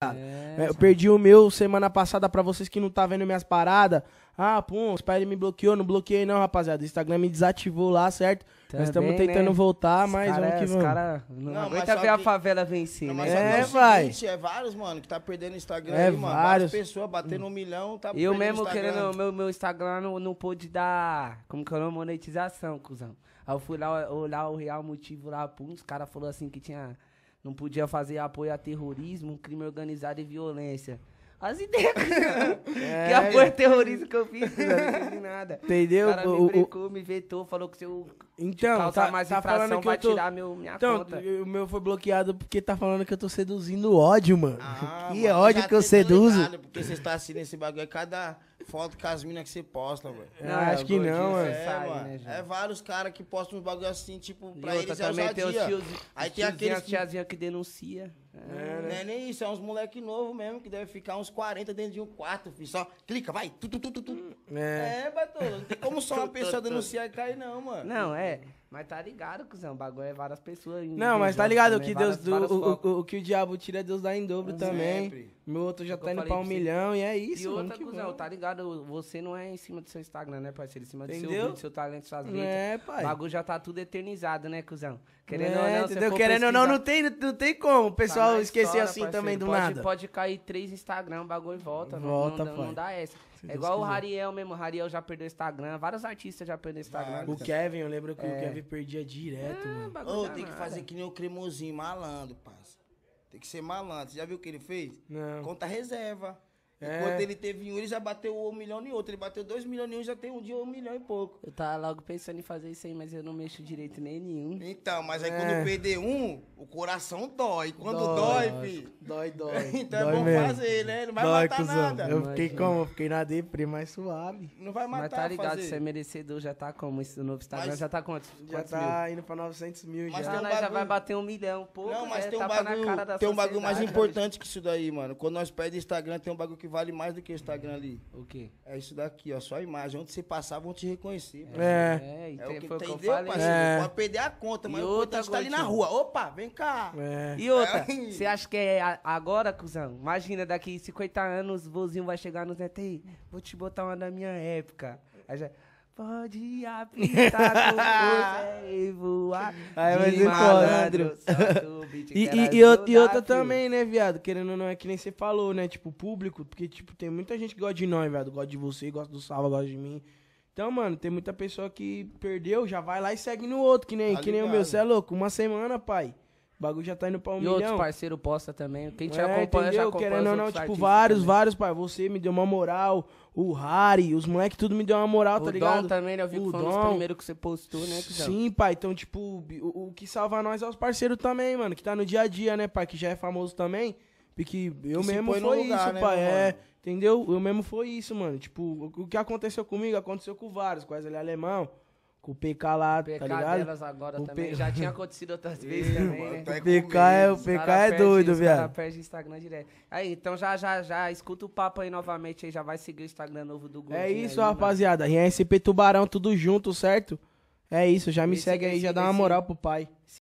É, eu perdi o meu semana passada para vocês que não tá vendo minhas paradas. Ah, pum, os pais me bloqueou, não bloqueei não, rapaziada. O Instagram me desativou lá, certo? Também, Nós estamos tentando né? voltar, os mas cara, vamos que vamos. Cara não, não aguenta ver que... a favela vencer, não, né? É, é vai. é vários, mano, que tá perdendo o Instagram é aí, mano. Vários. Várias pessoas batendo um milhão, tá Eu mesmo querendo, meu, meu Instagram não, não pôde dar, como que é monetização, cuzão. Aí eu fui lá olhar o real motivo lá, pum, os caras falaram assim que tinha não podia fazer apoio a terrorismo, crime organizado e violência. As ideias. É. Que apoio a terrorismo que eu fiz, não, fiz nada. Entendeu? O cara me brincou, o... me vetou, falou que se eu então, tá, mais tá falando que eu tô... tirar meu, minha então, conta. O meu foi bloqueado porque tá falando que eu tô seduzindo ódio, mano. Ah, que mano, ódio que eu tá seduzo. Ligado, porque vocês estão assistindo esse bagulho, é cada foto com as minas que você posta, mano. Não, ah, acho que não, mano. É, é sai, mano. Né, é vários caras que postam uns bagulho assim, tipo, pra e eles é ousadia. Tem os tios, Aí os tem aqueles... tiazinha que denuncia. É, né? Não é nem isso, é uns moleque novo mesmo, que deve ficar uns 40 dentro de um quarto, filho. Só clica, vai, tu, tu, tu, tu, É, é Bartolo, não tem como só uma pessoa denunciar e cair, não, mano. Não, é... Mas tá ligado, cuzão. O bagulho é várias pessoas. Não, mas tá ligado também, que Deus várias, do, várias o, o, o, que o diabo tira, Deus dá em dobro também. Meu outro já é tá indo pra um você. milhão e é isso. E outra, cuzão, tá ligado? Você não é em cima do seu Instagram, né, parceiro? Em cima entendeu? do seu seu talento, suas letras. É, pai. O bagulho já tá tudo eternizado, né, cuzão? Querendo é, ou não, entendeu? Querendo ou não, não tem, não tem como. O pessoal tá esquecer assim parceiro, também do pode, nada. Pode cair três Instagram, o bagulho volta. Volta, não, não, não dá essa. É igual o Rariel mesmo. O Rariel já perdeu o Instagram. Vários artistas já perderam o Instagram. O Kevin, eu lembro que é. o Kevin perdia direto, é, mano. Ô, oh, tem que fazer que nem o cremosinho, malandro, parça. Tem que ser malandro. Você já viu o que ele fez? Não. Conta reserva. É. Enquanto ele teve um, ele já bateu um milhão em outro. Ele bateu dois milhões em um, já tem um dia um milhão e pouco. Eu tava logo pensando em fazer isso aí, mas eu não mexo direito nem nenhum. Então, mas aí é. quando perder um, o coração dói. Quando dói, dói Dói, dói. então é dói é bom mesmo. fazer, né? Não vai dói, matar cuzão. nada. Eu fiquei como? fiquei na deprê, mas suave. Não vai matar, Mas tá ligado, fazer. você é merecedor, já tá como? Esse novo Instagram mas já tá quanto? Já tá mil? indo pra 900 mil mas já. Ah, mas um bagulho... já vai bater um milhão, pô. Não, mas é, tem um bagulho, tem um bagulho mais importante que isso daí, mano. Quando nós perdemos Instagram, tem um bagulho que que vale mais do que o Instagram ali. O quê? É isso daqui, ó. Só a imagem. Onde você passar, vão te reconhecer. É. É, é o então que foi entendeu, que eu falei. parceiro? É. Pode perder a conta, mas e outra, é está tá ali na rua. Opa, vem cá. É. é e outra, você acha que é agora, cuzão? Imagina, daqui 50 anos, o vozinho vai chegar no netos Vou te botar uma da minha época. Aí já... Pode apitar com você e voar. Aí vai malandro beat. E, e, e, e outra também, né, viado? Querendo ou não, é que nem você falou, né? Tipo, público, porque, tipo, tem muita gente que gosta de nós, viado. Gosta de você, gosta do Salva, gosta de mim. Então, mano, tem muita pessoa que perdeu, já vai lá e segue no outro, que nem, tá que nem o meu. Você é louco? Uma semana, pai. O bagulho já tá indo pra um e milhão. E outros parceiros posta também. Quem te é, acompanha entendeu? já acompanha Querendo ou não, tipo, vários, também. vários, pai. Você me deu uma moral. O Harry, os moleques, tudo me deu uma moral, o tá ligado? O Dom também, né? Eu vi o que foi Dom. um primeiro que você postou, né? Que Sim, já... pai. Então, tipo, o, o, que salva nós é os parceiros também, mano. Que tá no dia a dia, né, pai? Que já é famoso também. Porque eu que mesmo foi lugar, isso, né, pai. é, entendeu? Eu mesmo foi isso, mano. Tipo, o, o que aconteceu comigo, aconteceu com vários. Quase ali, é alemão. Com o PK lá, o PK tá ligado? delas agora o também. P... Já tinha acontecido outras vezes também, né? mano, né? O PK, é, o PK é doido, viado. perde o Instagram direto. Aí, então já, já, já, escuta o papo aí novamente aí, já vai seguir o Instagram novo do Google É isso, aí, rapaziada. Né? RSP Tubarão, tudo junto, certo? É isso, já me segue aí, já dá uma moral pro pai.